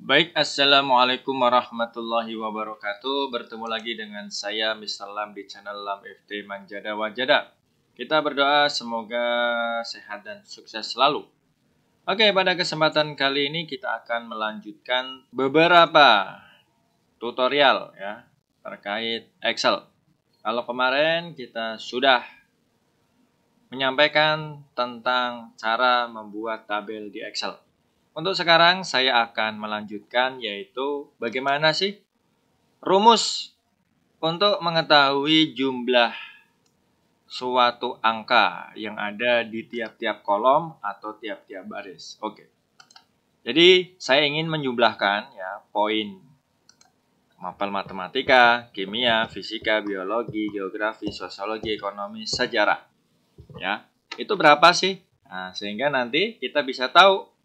Baik, Assalamualaikum warahmatullahi wabarakatuh. Bertemu lagi dengan saya, Mr. Lam, di channel Lam FT Manjada Wajada. Kita berdoa semoga sehat dan sukses selalu. Oke, pada kesempatan kali ini kita akan melanjutkan beberapa tutorial ya terkait Excel. Kalau kemarin kita sudah menyampaikan tentang cara membuat tabel di Excel. Untuk sekarang saya akan melanjutkan yaitu bagaimana sih rumus untuk mengetahui jumlah suatu angka yang ada di tiap-tiap kolom atau tiap-tiap baris. Oke. Jadi saya ingin menjumlahkan ya poin mapel matematika, kimia, fisika, biologi, geografi, sosiologi, ekonomi, sejarah. Ya, itu berapa sih? Nah, sehingga nanti kita bisa tahu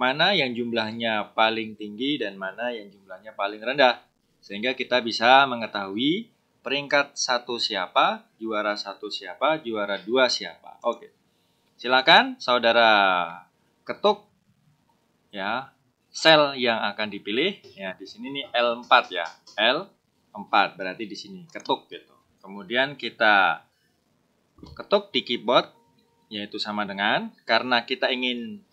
mana yang jumlahnya paling tinggi dan mana yang jumlahnya paling rendah. Sehingga kita bisa mengetahui peringkat satu siapa, juara satu siapa, juara dua siapa. Oke, silakan saudara ketuk ya sel yang akan dipilih. Ya di sini ini L4 ya, L4 berarti di sini ketuk gitu. Kemudian kita ketuk di keyboard yaitu sama dengan karena kita ingin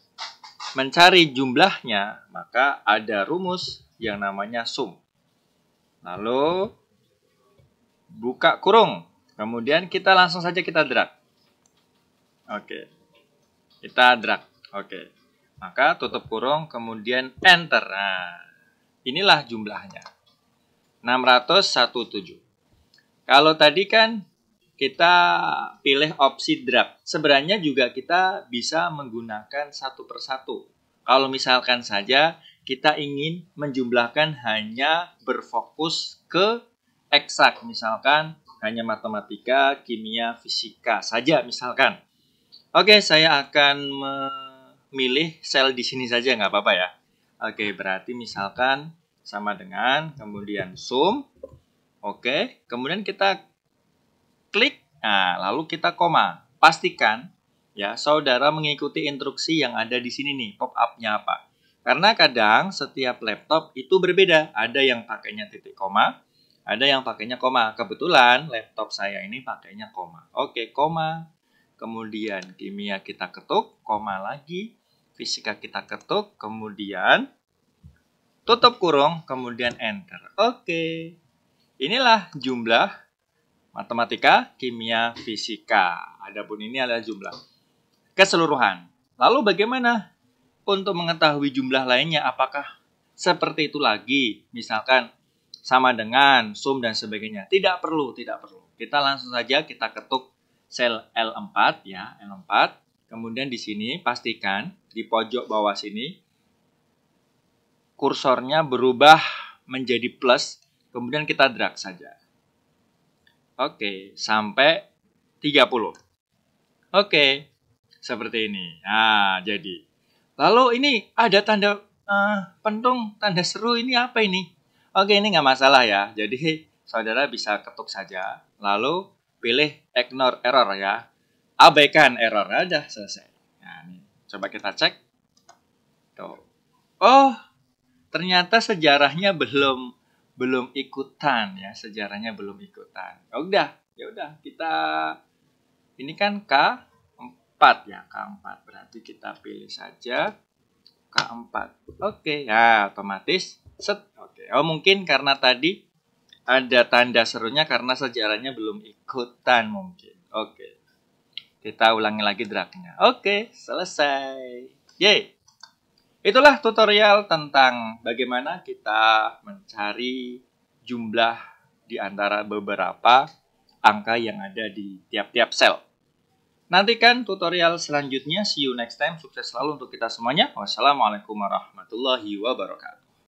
mencari jumlahnya, maka ada rumus yang namanya sum. Lalu buka kurung. Kemudian kita langsung saja kita drag. Oke. Kita drag. Oke. Maka tutup kurung kemudian enter. Nah, inilah jumlahnya. 617. Kalau tadi kan kita pilih opsi draft. Sebenarnya juga kita bisa menggunakan satu persatu. Kalau misalkan saja kita ingin menjumlahkan hanya berfokus ke eksak, misalkan hanya matematika, kimia, fisika saja misalkan. Oke, saya akan memilih sel di sini saja, nggak apa-apa ya. Oke, berarti misalkan sama dengan kemudian sum. Oke, kemudian kita klik, nah, lalu kita koma. Pastikan ya saudara mengikuti instruksi yang ada di sini nih, pop-up-nya apa. Karena kadang setiap laptop itu berbeda, ada yang pakainya titik koma, ada yang pakainya koma. Kebetulan laptop saya ini pakainya koma. Oke, koma. Kemudian kimia kita ketuk, koma lagi, fisika kita ketuk, kemudian tutup kurung, kemudian enter. Oke. Inilah jumlah matematika, kimia, fisika. Adapun ini adalah jumlah keseluruhan. Lalu bagaimana untuk mengetahui jumlah lainnya? Apakah seperti itu lagi? Misalkan sama dengan sum dan sebagainya. Tidak perlu, tidak perlu. Kita langsung saja kita ketuk sel L4 ya, L4. Kemudian di sini pastikan di pojok bawah sini kursornya berubah menjadi plus, kemudian kita drag saja. Oke, sampai 30. Oke, seperti ini. Nah, jadi. Lalu ini ada tanda uh, pentung, tanda seru ini apa ini? Oke, ini nggak masalah ya. Jadi, saudara bisa ketuk saja. Lalu, pilih ignore error ya. Abaikan error. aja, selesai. Nah, ini. Coba kita cek. Tuh. Oh, ternyata sejarahnya belum belum ikutan ya sejarahnya belum ikutan ya udah ya udah kita ini kan K 4 ya K4 berarti kita pilih saja K4 oke ya otomatis set oke oh mungkin karena tadi ada tanda serunya karena sejarahnya belum ikutan mungkin oke kita ulangi lagi dragnya oke selesai yay Itulah tutorial tentang bagaimana kita mencari jumlah di antara beberapa angka yang ada di tiap-tiap sel. Nantikan tutorial selanjutnya. See you next time. Sukses selalu untuk kita semuanya. Wassalamualaikum warahmatullahi wabarakatuh.